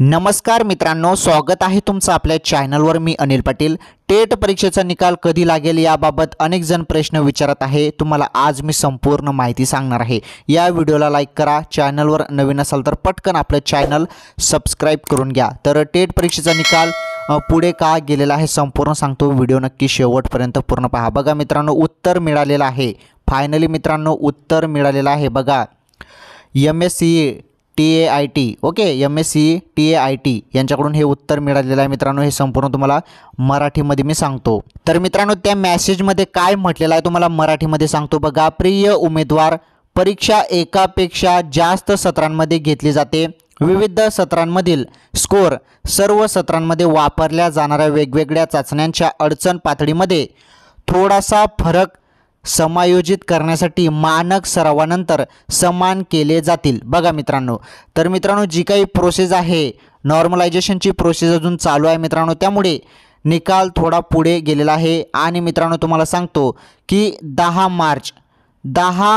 नमस्कार मित्रांनो स्वागत आहे तुमचं आपल्या चॅनलवर मी अनिल पाटील टेट परीक्षेचा निकाल कधी लागेल याबाबत अनेक जण प्रश्न विचारत आहे तुम्हाला आज मी संपूर्ण माहिती सांगणार आहे या व्हिडिओला लाईक करा चॅनलवर नवीन असाल तर पटकन आपलं चॅनल सबस्क्राईब करून घ्या तर टेट परीक्षेचा निकाल पुढे का गेलेला आहे संपूर्ण सांगतो व्हिडिओ नक्की शेवटपर्यंत पूर्ण पहा बघा मित्रांनो उत्तर मिळालेलं आहे फायनली मित्रांनो उत्तर मिळालेलं आहे बघा M S C T A I T okay M S C T A I T यांच्याकडून हे उत्तर मिळालेलं आहे मित्रांनो हे संपूर्ण तुम्हाला मराठीमध्ये मी सांगतो तर मित्रांनो त्या मॅसेजमध्ये काय म्हटलेलं आहे तुम्हाला मराठीमध्ये सांगतो बघा प्रिय उमेदवार परीक्षा एकापेक्षा जास्त सत्रांमध्ये घेतली जाते विविध सत्रांमधील स्कोअर सर्व सत्रांमध्ये वापरल्या जाणाऱ्या वेगवेगळ्या चाचण्यांच्या अडचण पातळीमध्ये थोडासा फरक समायोजित करण्यासाठी मानक सरावानंतर समान केले जातील बघा मित्रांनो तर मित्रांनो जी काही प्रोसेस आहे नॉर्मलायझेशनची प्रोसेस अजून चालू आहे मित्रांनो त्यामुळे निकाल थोडा पुढे गेलेला आहे आणि मित्रांनो तुम्हाला सांगतो की दहा मार्च दहा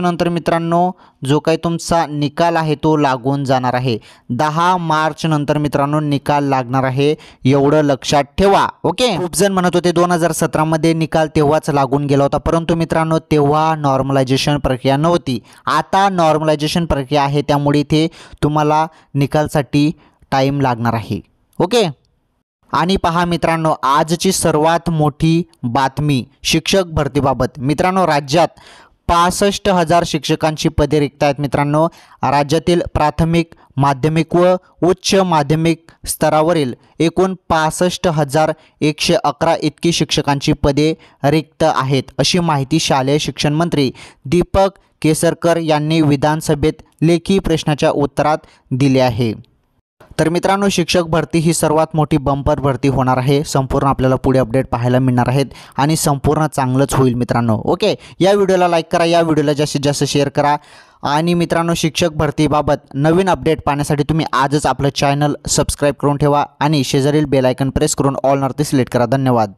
नंतर मित्रांनो जो काही तुमचा निकाल आहे तो लागून जाणार आहे दहा मार्चनंतर मित्रांनो निकाल लागणार आहे एवढं लक्षात ठेवा ओके खूप जण म्हणत होते दोन हजार सतरामध्ये निकाल तेव्हाच लागून गेला होता परंतु मित्रांनो तेव्हा नॉर्मलायझेशन प्रक्रिया नव्हती आता नॉर्मलायझेशन प्रक्रिया आहे त्यामुळे इथे तुम्हाला निकालसाठी टाईम लागणार आहे ओके आणि पहा मित्रांनो आजची सर्वात मोठी बातमी शिक्षक भरतीबाबत मित्रांनो राज्यात पासष्ट हजार शिक्षकांची पदे रिक्त आहेत मित्रांनो राज्यातील प्राथमिक माध्यमिक व उच्च माध्यमिक स्तरावरील एकूण पासष्ट हजार एकशे अकरा इतकी शिक्षकांची पदे रिक्त आहेत अशी माहिती शालेय शिक्षण मंत्री दीपक केसरकर यांनी विधानसभेत लेखी प्रश्नाच्या उत्तरात दिली आहे तर मित्रांनो शिक्षक भरती ही सर्वात मोठी बंपर भरती होणार आहे संपूर्ण आपल्याला पुढे अपडेट पाहायला मिळणार आहेत आणि संपूर्ण चांगलंच होईल मित्रांनो ओके या व्हिडिओला लाईक करा या व्हिडिओला जास्तीत जास्त शेअर करा आणि मित्रांनो शिक्षक भरतीबाबत नवीन अपडेट पाहण्यासाठी तुम्ही आजच आपलं चॅनल सबस्क्राईब करून ठेवा आणि शेजारील बेलायकन प्रेस करून ऑल नॉर्थ सिलेक्ट करा धन्यवाद